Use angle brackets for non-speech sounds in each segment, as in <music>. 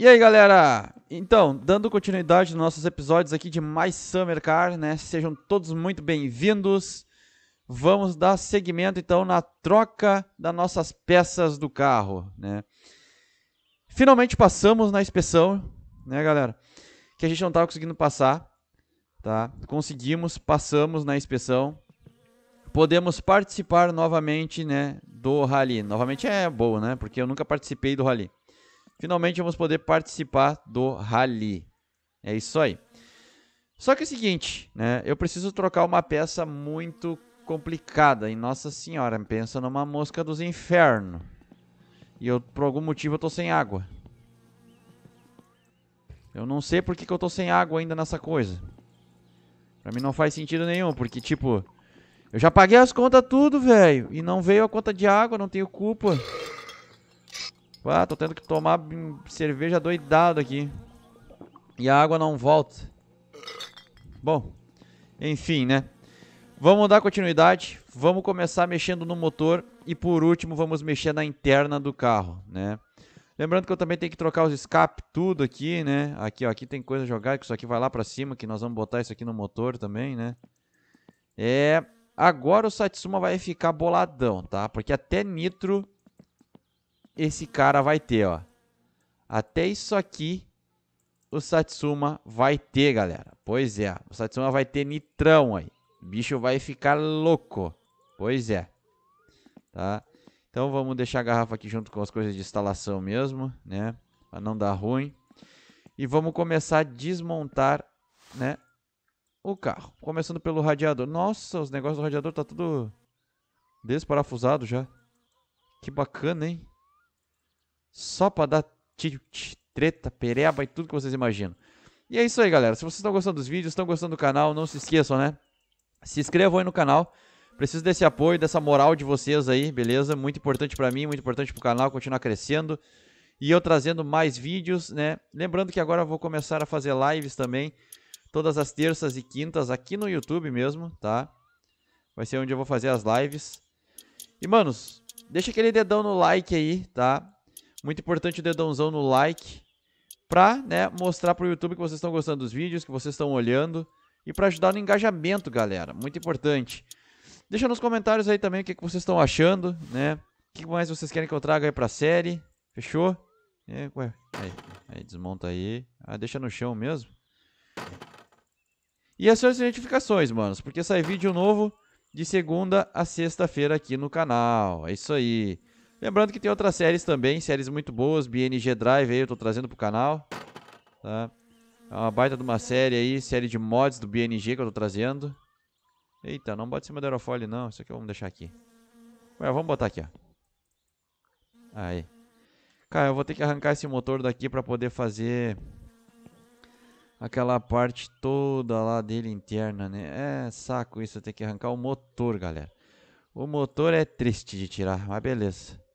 E aí, galera? Então, dando continuidade nos nossos episódios aqui de mais Summer Car, né? Sejam todos muito bem-vindos. Vamos dar seguimento então na troca das nossas peças do carro, né? Finalmente passamos na inspeção, né, galera? Que a gente não estava conseguindo passar, tá? Conseguimos, passamos na inspeção. Podemos participar novamente, né, do rally. Novamente é boa, né? Porque eu nunca participei do rally finalmente vamos poder participar do rally. É isso aí. Só que é o seguinte, né? Eu preciso trocar uma peça muito complicada. E Nossa Senhora, pensa numa mosca dos infernos. E eu, por algum motivo, eu tô sem água. Eu não sei por que, que eu tô sem água ainda nessa coisa. Pra mim não faz sentido nenhum, porque, tipo... Eu já paguei as contas tudo, velho. E não veio a conta de água, não tenho culpa. Ah, tô tendo que tomar hum, cerveja doidado aqui. E a água não volta. Bom, enfim, né? Vamos dar continuidade, vamos começar mexendo no motor e por último vamos mexer na interna do carro, né? Lembrando que eu também tenho que trocar os escapes, tudo aqui, né? Aqui, ó, aqui tem coisa jogada, que isso aqui vai lá para cima, que nós vamos botar isso aqui no motor também, né? É, agora o Satsuma vai ficar boladão, tá? Porque até nitro esse cara vai ter, ó. Até isso aqui o Satsuma vai ter, galera. Pois é, o Satsuma vai ter nitrão aí. O bicho vai ficar louco. Pois é. Tá? Então vamos deixar a garrafa aqui junto com as coisas de instalação mesmo, né? Para não dar ruim. E vamos começar a desmontar, né? O carro. Começando pelo radiador. Nossa, os negócios do radiador tá tudo desparafusado já. Que bacana, hein? Só para dar treta, pereba e tudo que vocês imaginam. E é isso aí, galera. Se vocês estão gostando dos vídeos, estão gostando do canal, não se esqueçam, né? Se inscrevam aí no canal. Preciso desse apoio, dessa moral de vocês aí, beleza? Muito importante para mim, muito importante pro canal continuar crescendo. E eu trazendo mais vídeos, né? Lembrando que agora eu vou começar a fazer lives também. Todas as terças e quintas aqui no YouTube mesmo, tá? Vai ser onde eu vou fazer as lives. E, manos, deixa aquele dedão no like aí, tá? Muito importante o dedãozão no like para né, mostrar pro YouTube que vocês estão gostando dos vídeos, que vocês estão olhando e para ajudar no engajamento, galera. Muito importante. Deixa nos comentários aí também o que, que vocês estão achando, né? O que mais vocês querem que eu traga aí pra série? Fechou? É, ué, aí, aí, desmonta aí. Ah, deixa no chão mesmo. E as suas notificações, manos, porque sai vídeo novo de segunda a sexta-feira aqui no canal. É isso aí. Lembrando que tem outras séries também, séries muito boas, BNG Drive aí eu tô trazendo pro canal, tá? É uma baita de uma série aí, série de mods do BNG que eu tô trazendo. Eita, não bota em cima do aerofólio não, isso aqui vamos deixar aqui. Ué, vamos botar aqui, ó. Aí. Cara, eu vou ter que arrancar esse motor daqui pra poder fazer aquela parte toda lá dele interna, né? É saco isso, eu tenho que arrancar o motor, galera. O motor é triste de tirar, mas beleza.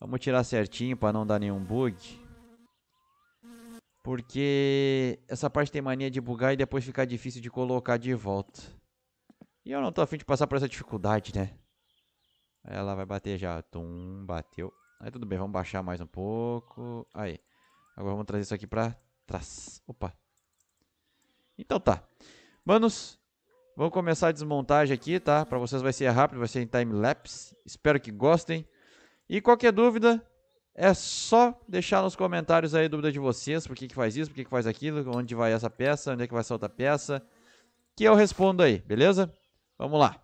Vamos tirar certinho para não dar nenhum bug. Porque essa parte tem mania de bugar e depois ficar difícil de colocar de volta. E eu não tô afim de passar por essa dificuldade, né? Ela vai bater já. Tum, bateu. Aí tudo bem, vamos baixar mais um pouco. Aí. Agora vamos trazer isso aqui pra trás. Opa. Então tá. Manos, vamos começar a desmontagem aqui, tá? Pra vocês vai ser rápido, vai ser em time-lapse. Espero que gostem. E qualquer dúvida, é só deixar nos comentários aí a dúvida de vocês, por que, que faz isso, por que, que faz aquilo, onde vai essa peça, onde é que vai essa outra peça, que eu respondo aí, beleza? Vamos lá.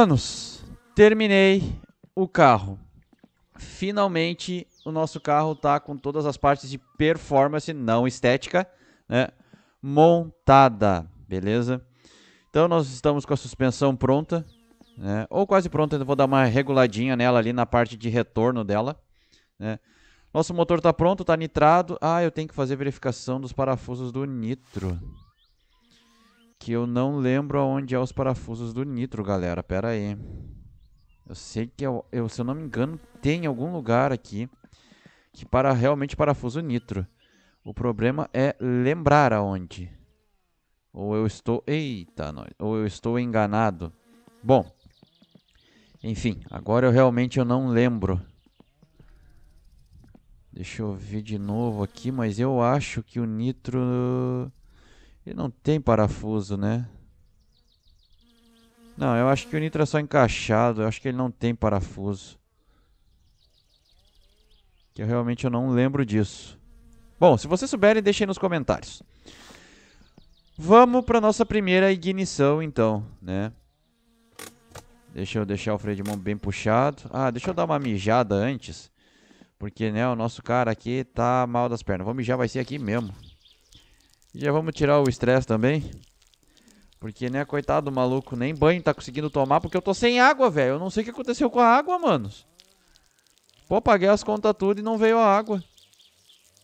Manos, terminei o carro. Finalmente, o nosso carro tá com todas as partes de performance, não estética, né? Montada, beleza? Então nós estamos com a suspensão pronta, né? Ou quase pronta, eu vou dar uma reguladinha nela ali na parte de retorno dela, né? Nosso motor tá pronto, tá nitrado. Ah, eu tenho que fazer verificação dos parafusos do nitro que eu não lembro aonde é os parafusos do nitro, galera. Pera aí. Eu sei que, eu, é eu, se eu não me engano, tem algum lugar aqui que para realmente parafuso nitro. O problema é lembrar aonde. Ou eu estou... Eita, não, ou eu estou enganado. Bom. Enfim, agora eu realmente eu não lembro. Deixa eu ver de novo aqui, mas eu acho que o nitro... Ele não tem parafuso, né? Não, eu acho que o nitro é só encaixado. Eu acho que ele não tem parafuso. Que eu realmente eu não lembro disso. Bom, se vocês souberem, deixem nos comentários. Vamos para nossa primeira ignição, então, né? Deixa eu deixar o freio de mão bem puxado. Ah, deixa eu dar uma mijada antes. Porque, né, o nosso cara aqui tá mal das pernas. Vou mijar, vai ser aqui mesmo. Já vamos tirar o estresse também. Porque, né, coitado do maluco, nem banho tá conseguindo tomar porque eu tô sem água, velho. Eu não sei o que aconteceu com a água, manos. Pô, paguei as contas tudo e não veio a água.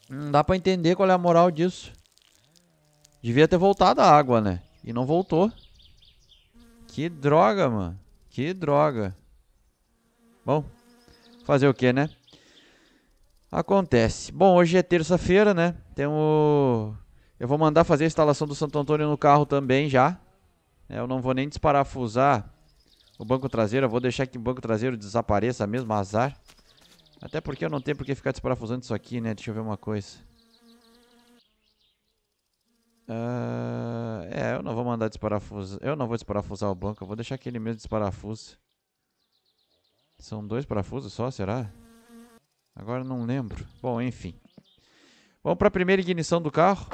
Não dá pra entender qual é a moral disso. Devia ter voltado a água, né? E não voltou. Que droga, mano. Que droga. Bom, fazer o que, né? Acontece. Bom, hoje é terça-feira, né? Temos eu vou mandar fazer a instalação do Santo Antônio no carro também já. É, eu não vou nem desparafusar o banco traseiro. Eu vou deixar que o banco traseiro desapareça mesmo, azar. Até porque eu não tenho por que ficar desparafusando isso aqui, né? Deixa eu ver uma coisa. Uh, é, eu não vou mandar desparafusar. Eu não vou desparafusar o banco. Eu vou deixar que ele mesmo desparafuse. São dois parafusos só, será? Agora não lembro. Bom, enfim. Vamos para a primeira ignição do carro.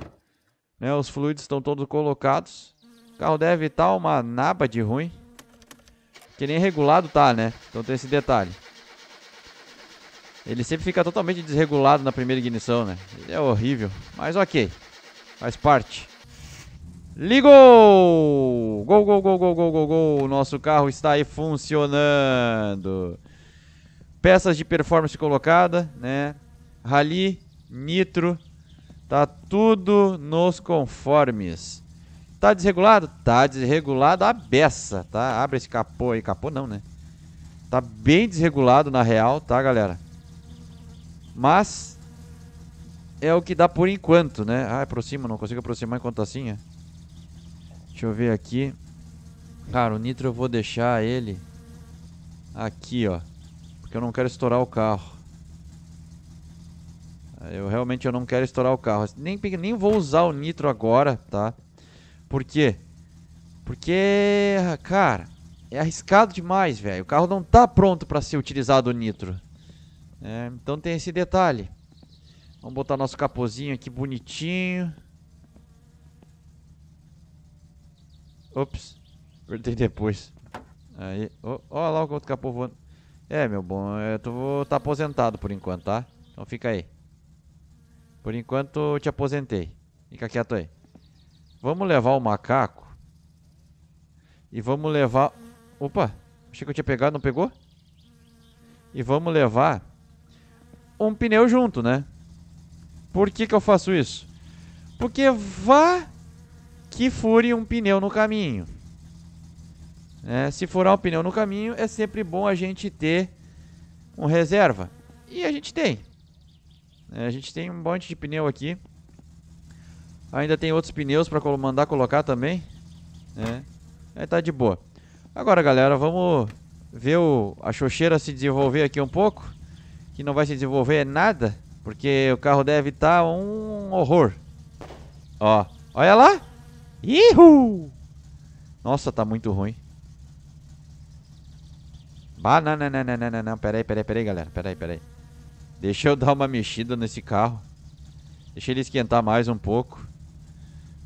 Né, os fluidos estão todos colocados. O carro deve estar tá uma naba de ruim. Que nem regulado tá, né? Então tem esse detalhe. Ele sempre fica totalmente desregulado na primeira ignição, né? Ele é horrível. Mas ok. Faz parte. Ligou! Gol, gol, gol, gol, gol, gol, gol. O nosso carro está aí funcionando. Peças de performance colocada, né? Rally, nitro, Tá tudo nos conformes. Tá desregulado? Tá desregulado a beça, tá? Abre esse capô aí. Capô não, né? Tá bem desregulado na real, tá, galera? Mas é o que dá por enquanto, né? Ah, aproxima, não consigo aproximar enquanto assim, é. Deixa eu ver aqui. Cara, o nitro eu vou deixar ele aqui, ó. Porque eu não quero estourar o carro. Eu realmente eu não quero estourar o carro. Nem, nem vou usar o nitro agora, tá? Por quê? Porque, cara, é arriscado demais, velho. O carro não tá pronto para ser utilizado o nitro. É, então tem esse detalhe. Vamos botar nosso capozinho aqui bonitinho. Ops, apertei depois. Aí, ó, ó lá o outro capô voando. É, meu bom, eu tô, vou tá aposentado por enquanto, tá? Então fica aí. Por enquanto te aposentei. Fica quieto aí. Vamos levar o macaco. E vamos levar... Opa, achei que eu tinha pegado, não pegou? E vamos levar um pneu junto, né? Por que que eu faço isso? Porque vá que fure um pneu no caminho. É, se furar um pneu no caminho, é sempre bom a gente ter um reserva. E a gente tem. É, a gente tem um monte de pneu aqui. Ainda tem outros pneus para mandar colocar também. É, é, tá de boa. Agora, galera, vamos ver o, a xoxeira se desenvolver aqui um pouco. Que não vai se desenvolver nada, porque o carro deve estar tá um horror. Ó, olha lá. Ihu! Nossa, tá muito ruim. não, não, não, não, não, não, peraí, peraí, peraí, galera, peraí, peraí. Deixa eu dar uma mexida nesse carro. Deixa ele esquentar mais um pouco.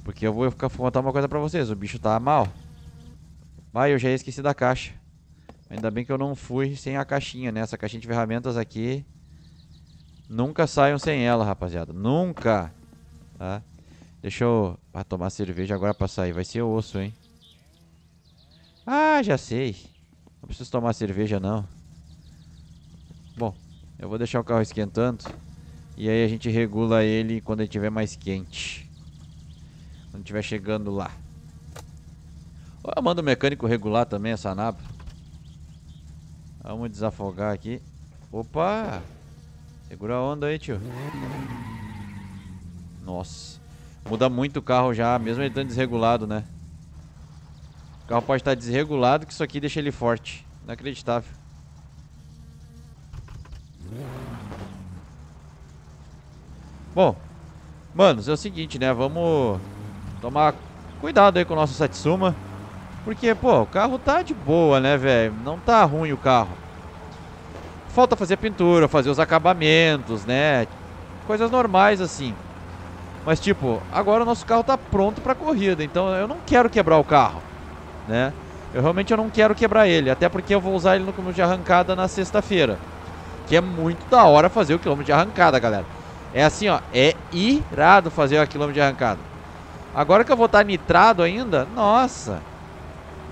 Porque eu vou ficar contar uma coisa pra vocês. O bicho tá mal. Vai, eu já esqueci da caixa. Ainda bem que eu não fui sem a caixinha, né? Essa caixinha de ferramentas aqui. Nunca saiam sem ela, rapaziada. Nunca! Tá? Deixa eu ah, tomar cerveja agora pra sair. Vai ser osso, hein? Ah, já sei. Não preciso tomar cerveja, não. Bom, eu vou deixar o carro esquentando. E aí a gente regula ele quando ele estiver mais quente. Quando estiver chegando lá. Ou eu mando o mecânico regular também essa napa. Vamos desafogar aqui. Opa! Segura a onda aí, tio. Nossa. Muda muito o carro já, mesmo ele estando desregulado, né? O carro pode estar desregulado, que isso aqui deixa ele forte. Inacreditável. Bom, manos, é o seguinte, né? Vamos tomar cuidado aí com o nosso Satsuma. Porque, pô, o carro tá de boa, né, velho? Não tá ruim o carro. Falta fazer pintura, fazer os acabamentos, né? Coisas normais, assim. Mas, tipo, agora o nosso carro tá pronto pra corrida. Então, eu não quero quebrar o carro, né? Eu realmente eu não quero quebrar ele. Até porque eu vou usar ele no comando de arrancada na sexta-feira que é muito da hora fazer o quilômetro de arrancada, galera. É assim, ó, é irado fazer o quilômetro de arrancada. Agora que eu vou estar tá nitrado ainda, nossa,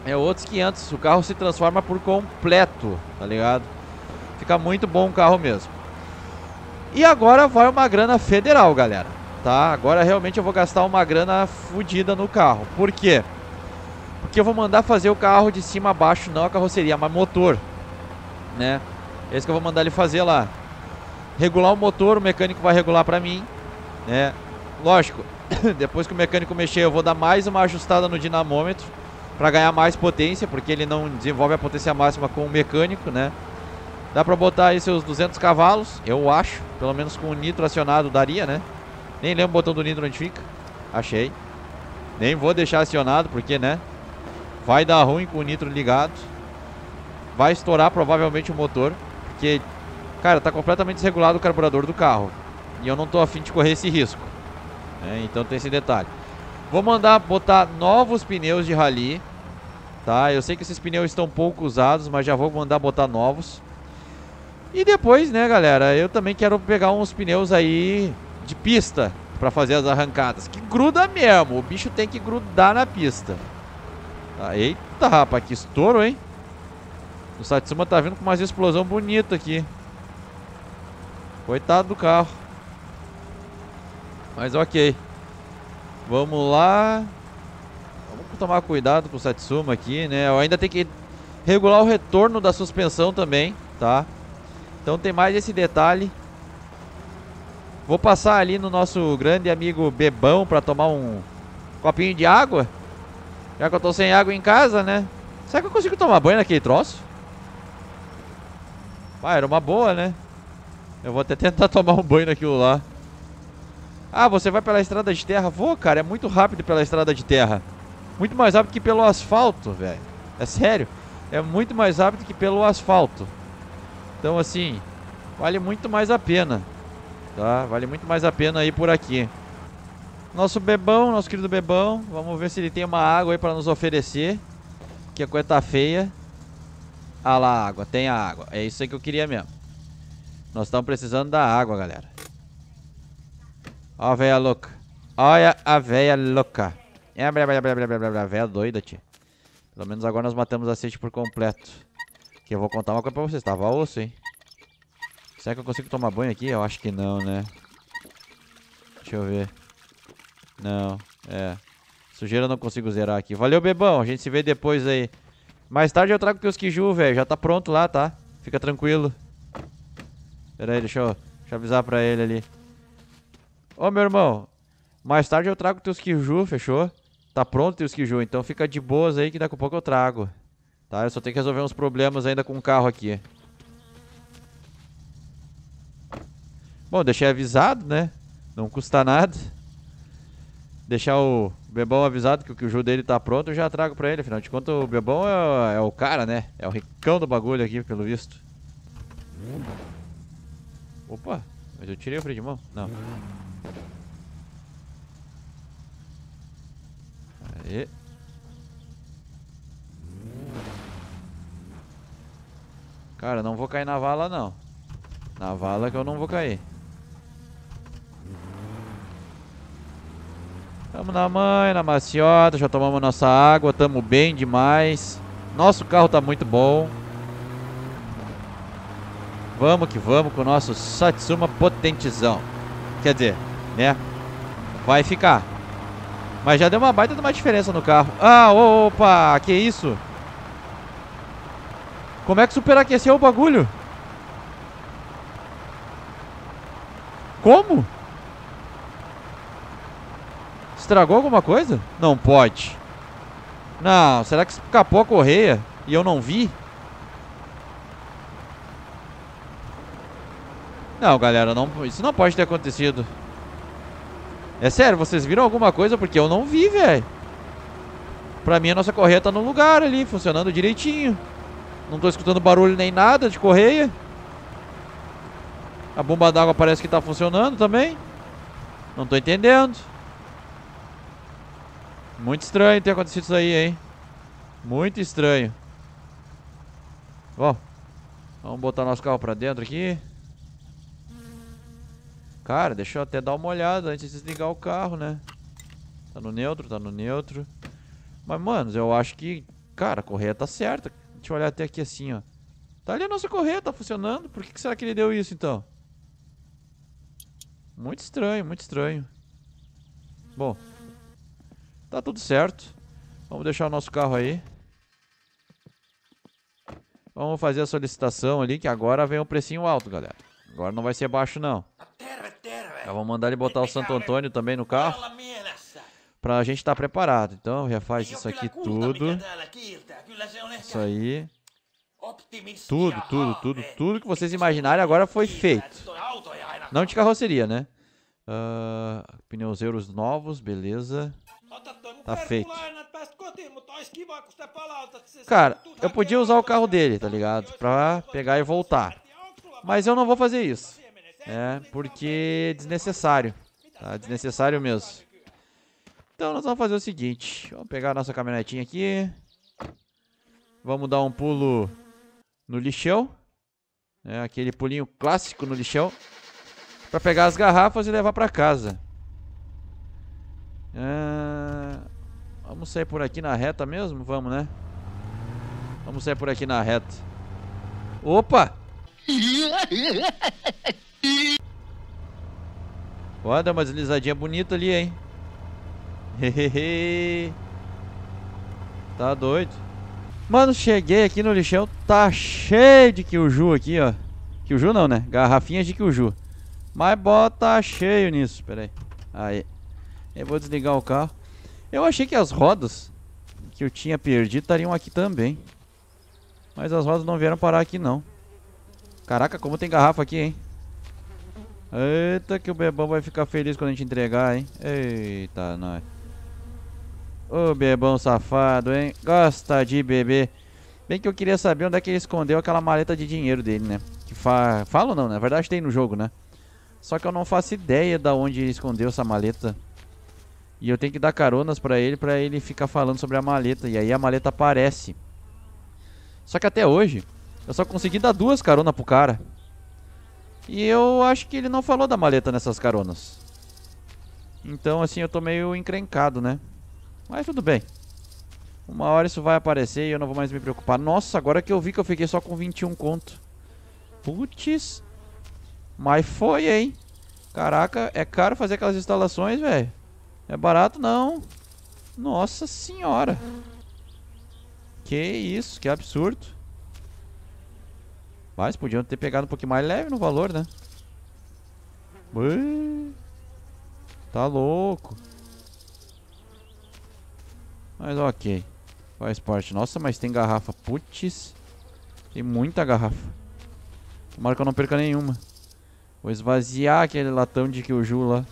é outros 500. O carro se transforma por completo, tá ligado? Fica muito bom o carro mesmo. E agora vai uma grana federal, galera, tá? Agora realmente eu vou gastar uma grana fodida no carro. Por quê? Porque eu vou mandar fazer o carro de cima a baixo, não a carroceria, mas motor, né? É isso que eu vou mandar ele fazer lá. Regular o motor, o mecânico vai regular para mim, né? Lógico, <coughs> depois que o mecânico mexer, eu vou dar mais uma ajustada no dinamômetro para ganhar mais potência, porque ele não desenvolve a potência máxima com o mecânico, né? Dá para botar aí seus 200 cavalos, eu acho, pelo menos com o nitro acionado daria, né? Nem lembro o botão do nitro onde fica. Achei. Nem vou deixar acionado, porque, né? Vai dar ruim com o nitro ligado. Vai estourar provavelmente o motor. Porque, cara, tá completamente desregulado o carburador do carro. E eu não tô afim de correr esse risco. Né? Então tem esse detalhe. Vou mandar botar novos pneus de rally. Tá? Eu sei que esses pneus estão pouco usados, mas já vou mandar botar novos. E depois, né, galera, eu também quero pegar uns pneus aí de pista para fazer as arrancadas. Que gruda mesmo, o bicho tem que grudar na pista. Tá, eita, rapaz, que estouro, hein? O Satsuma tá vindo com umas explosão bonita aqui. Coitado do carro. Mas ok. Vamos lá. Vamos tomar cuidado com o Satsuma aqui, né? Eu ainda tenho que regular o retorno da suspensão também, tá? Então tem mais esse detalhe. Vou passar ali no nosso grande amigo Bebão para tomar um copinho de água. Já que eu tô sem água em casa, né? Será que eu consigo tomar banho naquele troço? Ah, era uma boa, né? Eu vou até tentar <laughs> tomar um banho naquilo lá. Ah, você vai pela estrada de terra? Vou, cara. É muito rápido pela estrada de terra. Muito mais rápido que pelo asfalto, velho. É sério. É muito mais rápido que pelo asfalto. Então, assim, vale muito mais a pena. Tá? Vale muito mais a pena ir por aqui. Nosso bebão, nosso querido bebão. Vamos ver se ele tem uma água aí pra nos oferecer. Que a coisa tá feia. Ah lá, água, tem água. É isso aí que eu queria mesmo. Nós estamos precisando da água, galera. Ó a véia louca. Olha a véia louca. É a véia doida, tia. Pelo menos agora nós matamos a sede por completo. Que eu vou contar uma coisa pra vocês. Tava osso, hein? Será que eu consigo tomar banho aqui? Eu acho que não, né? Deixa eu ver. Não, é. Sujeira eu não consigo zerar aqui. Valeu, Bebão. A gente se vê depois aí. Mais tarde eu trago teus Kiju, velho. Já tá pronto lá, tá? Fica tranquilo. Pera aí, deixa eu, deixa eu avisar pra ele ali. Ô, meu irmão. Mais tarde eu trago teus Kiju, fechou? Tá pronto teus Kiju, então fica de boas aí que daqui a pouco eu trago. Tá? Eu só tenho que resolver uns problemas ainda com o carro aqui. Bom, deixei avisado, né? Não custa nada. Deixar o, Bebão avisado que, que o jogo dele tá pronto, eu já trago pra ele. Afinal de contas, o Bebão é, é, o cara, né? É o ricão do bagulho aqui, pelo visto. Opa, mas eu tirei o freio de mão? Não. Aê. Cara, não vou cair na vala, não. Na vala que eu não vou cair. Tamo na mãe, na maciota, já tomamos nossa água, tamo bem demais. Nosso carro tá muito bom. Vamos que vamos com o nosso Satsuma potentizão. Quer dizer, né? Vai ficar. Mas já deu uma baita de uma diferença no carro. Ah, opa, que isso? Como é que superaqueceu o bagulho? Como? Estragou alguma coisa? Não pode. Não, será que escapou a correia e eu não vi? Não, galera, não, isso não pode ter acontecido. É sério, vocês viram alguma coisa? Porque eu não vi, velho. Pra mim, a nossa correia tá no lugar ali, funcionando direitinho. Não tô escutando barulho nem nada de correia. A bomba d'água parece que tá funcionando também. Não tô entendendo. Muito estranho ter acontecido isso aí, hein? Muito estranho. Bom, vamos botar nosso carro pra dentro aqui. Cara, deixa eu até dar uma olhada antes de desligar o carro, né? Tá no neutro, tá no neutro. Mas, mano, eu acho que... Cara, a correia tá certa. Deixa eu olhar até aqui assim, ó. Tá ali a nossa correia, tá funcionando. Por que, que será que ele deu isso, então? Muito estranho, muito estranho. Bom, Tá tudo certo. Vamos deixar o nosso carro aí. Vamos fazer a solicitação ali, que agora vem um precinho alto, galera. Agora não vai ser baixo, não. Já vamos mandar ele botar o Santo Antônio também no carro. Pra gente estar tá preparado. Então, refaz faz isso aqui tudo. Isso aí. Tudo, tudo, tudo, tudo que vocês imaginarem agora foi feito. Não de carroceria, né? Uh, pneus euros novos, beleza. Tá feito. Tá é Cara, eu podia usar o carro dele, tá ligado? Pra pegar e voltar. É mas eu não vou fazer isso. é, é Porque é desnecessário. Tá? Desnecessário mesmo. Então nós vamos fazer o seguinte. Vamos pegar a nossa caminhonetinha aqui. Vamos dar um pulo no lixão. É aquele pulinho clássico no lixão. Pra pegar as garrafas e levar pra casa. Ahn... É... Vamos sair por aqui na reta mesmo? Vamos, né? Vamos sair por aqui na reta. Opa! <laughs> Ó, deu uma deslizadinha bonita ali, hein? Hehehe. <laughs> tá doido. Mano, cheguei aqui no lixão. Tá cheio de Kyuju aqui, ó. Kyuju não, né? Garrafinhas de Kyuju. Mas bota cheio nisso. Pera aí. Aí. Eu vou desligar o carro. Eu achei que as rodas que eu tinha perdido estariam aqui também. Mas as rodas não vieram parar aqui, não. Caraca, como tem garrafa aqui, hein? Eita, que o Bebão vai ficar feliz quando a gente entregar, hein? Eita, nós. Ô, Bebão safado, hein? Gosta de beber. Bem que eu queria saber onde é que ele escondeu aquela maleta de dinheiro dele, né? Que fa... Fala ou não, né? Na verdade tem no jogo, né? Só que eu não faço ideia de onde ele escondeu essa maleta. E eu tenho que dar caronas pra ele, pra ele ficar falando sobre a maleta. E aí a maleta aparece. Só que até hoje, eu só consegui dar duas caronas pro cara. E eu acho que ele não falou da maleta nessas caronas. Então, assim, eu tô meio encrencado, né? Mas tudo bem. Uma hora isso vai aparecer e eu não vou mais me preocupar. Nossa, agora que eu vi que eu fiquei só com 21 conto. Putz. Mas foi, hein? Caraca, é caro fazer aquelas instalações, velho. É barato não. Nossa senhora. Que isso, que absurdo. Mas podiam ter pegado um pouquinho mais leve no valor, né? Ui, tá louco. Mas ok. Faz parte. Nossa, mas tem garrafa. Putz. Tem muita garrafa. Tomara que eu não perca nenhuma. Vou esvaziar aquele latão de Kyoju lá.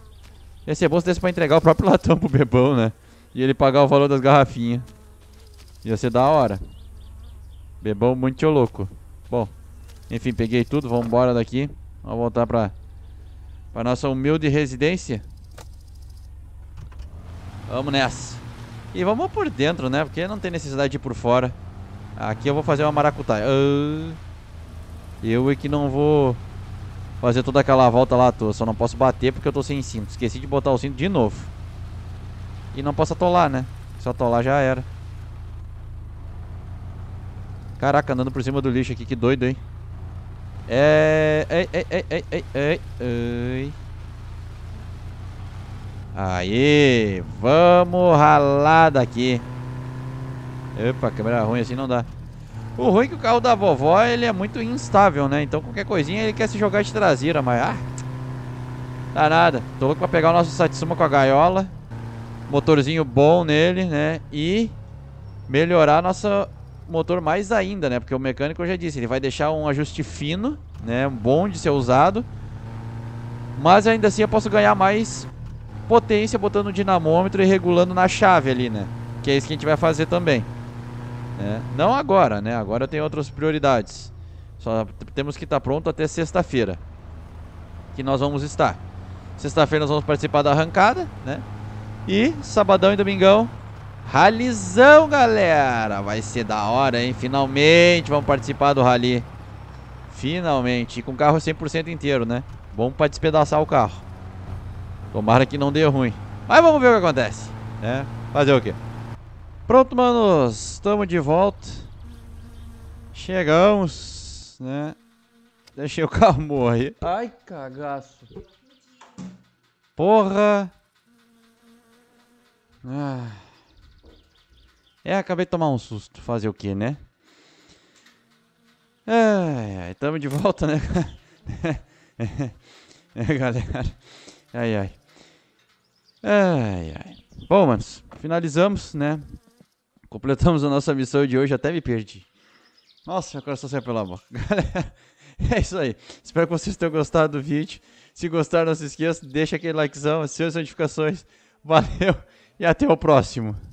Ia ser bom se desse pra entregar o próprio <laughs> latão pro bebão, né? E ele pagar o valor das garrafinhas. Ia ser da hora. Bebão muito louco. Bom, enfim, peguei tudo. Vamos embora daqui. Vamos voltar pra, pra nossa humilde residência. Vamos nessa. E vamos por dentro, né? Porque não tem necessidade de ir por fora. Aqui eu vou fazer uma maracutaia. Ah. Eu é que não vou fazer toda aquela volta lá à toa. Só não posso bater porque eu tô sem cinto. Esqueci de botar o cinto de novo. E não posso atolar, né? Se atolar já era. Caraca, andando por cima do lixo aqui. Que doido, hein? É... é, é, é ei, ei, ei, ei, ei, ei, ei. Aí, vamos ralar daqui. Opa, câmera ruim assim não dá. O ruim é que o carro da vovó, ele é muito instável, né? Então qualquer coisinha ele quer se jogar de traseira, mas... Ah, dá nada. Tô louco pra pegar o nosso Satsuma com a gaiola. Motorzinho bom nele, né? E melhorar nosso motor mais ainda, né? Porque o mecânico, eu já disse, ele vai deixar um ajuste fino, né? Bom de ser usado. Mas ainda assim eu posso ganhar mais potência botando o dinamômetro e regulando na chave ali, né? Que é isso que a gente vai fazer também. Né? Não agora, né? Agora eu tenho outras prioridades. Só temos que estar tá pronto até sexta-feira. Que nós vamos estar. Sexta-feira nós vamos participar da arrancada, né? E sabadão e domingão, ralizão, galera! Vai ser da hora, hein? Finalmente vamos participar do rally. Finalmente. E com o carro 100% inteiro, né? Bom para despedaçar o carro. Tomara que não dê ruim. Mas vamos ver o que acontece, né? Fazer o quê? Pronto, manos, estamos de volta. Chegamos, né? Deixei o carro <laughs> morrer. Ai, cagaço. Porra. Ah. É, acabei de tomar um susto. Fazer o que, né? Ai, ai, tamo de volta, né? <laughs> é, galera. Ai, ai. Ai, ai. Bom, manos, finalizamos, né? Completamos a nossa missão de hoje, até me perdi. Nossa, meu coração saiu pela boca. Galera, <laughs> é isso aí. Espero que vocês tenham gostado do vídeo. Se gostaram, não se esqueça deixa aquele likezão, as suas notificações. Valeu e até o próximo.